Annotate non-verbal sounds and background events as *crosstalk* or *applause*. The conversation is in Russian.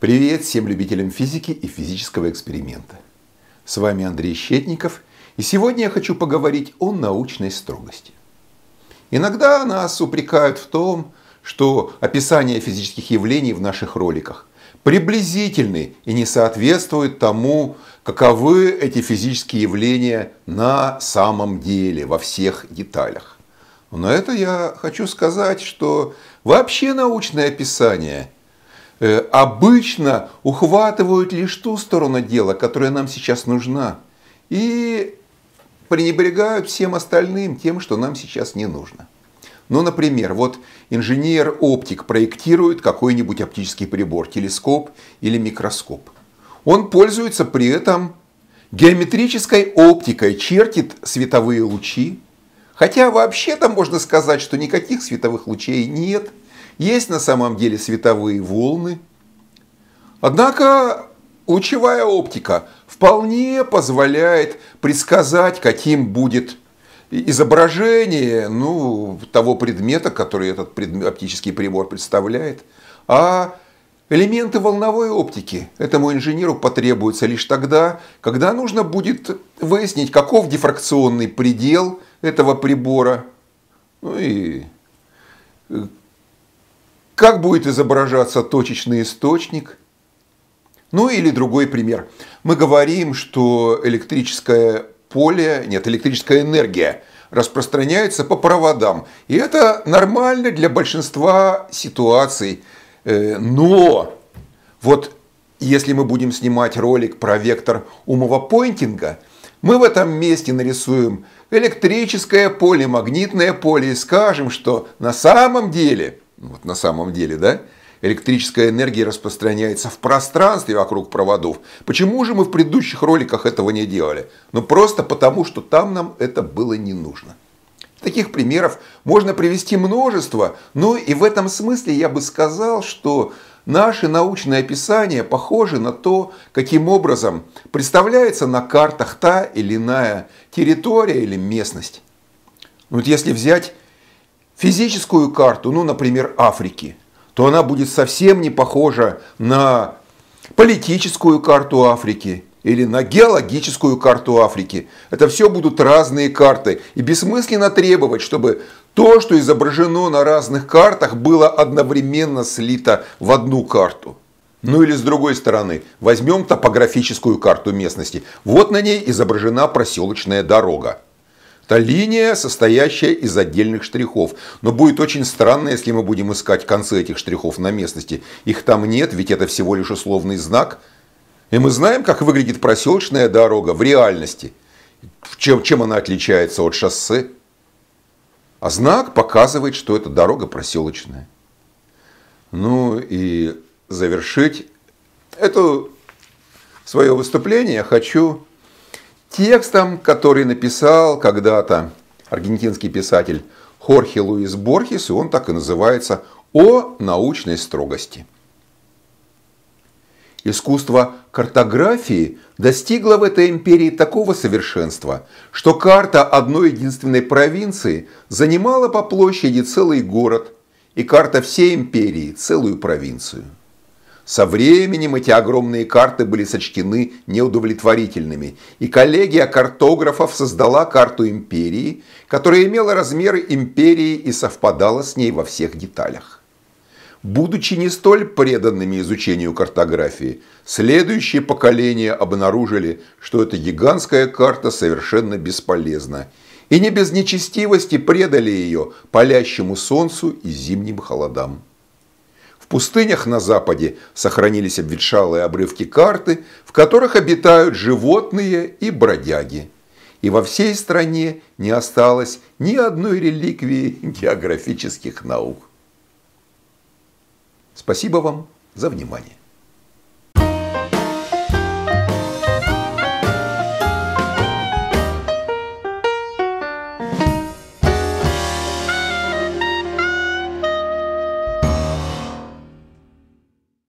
Привет всем любителям физики и физического эксперимента. С вами Андрей Щетников, и сегодня я хочу поговорить о научной строгости. Иногда нас упрекают в том, что описание физических явлений в наших роликах приблизительны и не соответствуют тому, каковы эти физические явления на самом деле, во всех деталях. Но это я хочу сказать, что вообще научное описание – Э, обычно ухватывают лишь ту сторону дела, которая нам сейчас нужна, и пренебрегают всем остальным тем, что нам сейчас не нужно. Ну, например, вот инженер-оптик проектирует какой-нибудь оптический прибор, телескоп или микроскоп. Он пользуется при этом геометрической оптикой, чертит световые лучи, Хотя вообще-то можно сказать, что никаких световых лучей нет, есть на самом деле световые волны. Однако лучевая оптика вполне позволяет предсказать, каким будет изображение ну, того предмета, который этот оптический прибор представляет. А Элементы волновой оптики этому инженеру потребуются лишь тогда, когда нужно будет выяснить, каков дифракционный предел этого прибора, ну и э, как будет изображаться точечный источник? Ну или другой пример. Мы говорим, что электрическое поле, нет, электрическая энергия распространяется по проводам. И это нормально для большинства ситуаций. Э, но вот если мы будем снимать ролик про вектор умовопойнтинга, мы в этом месте нарисуем электрическое поле, магнитное поле и скажем, что на самом деле – вот на самом деле, да? Электрическая энергия распространяется в пространстве вокруг проводов. Почему же мы в предыдущих роликах этого не делали? Ну просто потому, что там нам это было не нужно. Таких примеров можно привести множество, но и в этом смысле я бы сказал, что наше научное описание похоже на то, каким образом представляется на картах та или иная территория или местность. Ну, вот если взять физическую карту, ну, например, Африки, то она будет совсем не похожа на политическую карту Африки или на геологическую карту Африки. Это все будут разные карты. И бессмысленно требовать, чтобы то, что изображено на разных картах, было одновременно слито в одну карту. Ну или с другой стороны, возьмем топографическую карту местности. Вот на ней изображена проселочная дорога. Это линия, состоящая из отдельных штрихов. Но будет очень странно, если мы будем искать концы этих штрихов на местности. Их там нет, ведь это всего лишь условный знак. И мы знаем, как выглядит проселочная дорога в реальности. Чем, чем она отличается от шоссе. А знак показывает, что это дорога проселочная. Ну и завершить это свое выступление я хочу текстом, который написал когда-то аргентинский писатель Хорхе Луис Борхес, и он так и называется «О научной строгости». Искусство картографии достигло в этой империи такого совершенства, что карта одной единственной провинции занимала по площади целый город, и карта всей империи – целую провинцию. Со временем эти огромные карты были сочтены неудовлетворительными, и коллегия картографов создала карту империи, которая имела размеры империи и совпадала с ней во всех деталях. Будучи не столь преданными изучению картографии, следующие поколения обнаружили, что эта гигантская карта совершенно бесполезна, и не без нечестивости предали ее палящему солнцу и зимним холодам пустынях на западе сохранились обветшалые обрывки карты, в которых обитают животные и бродяги. И во всей стране не осталось ни одной реликвии *laughs* географических наук. Спасибо вам за внимание.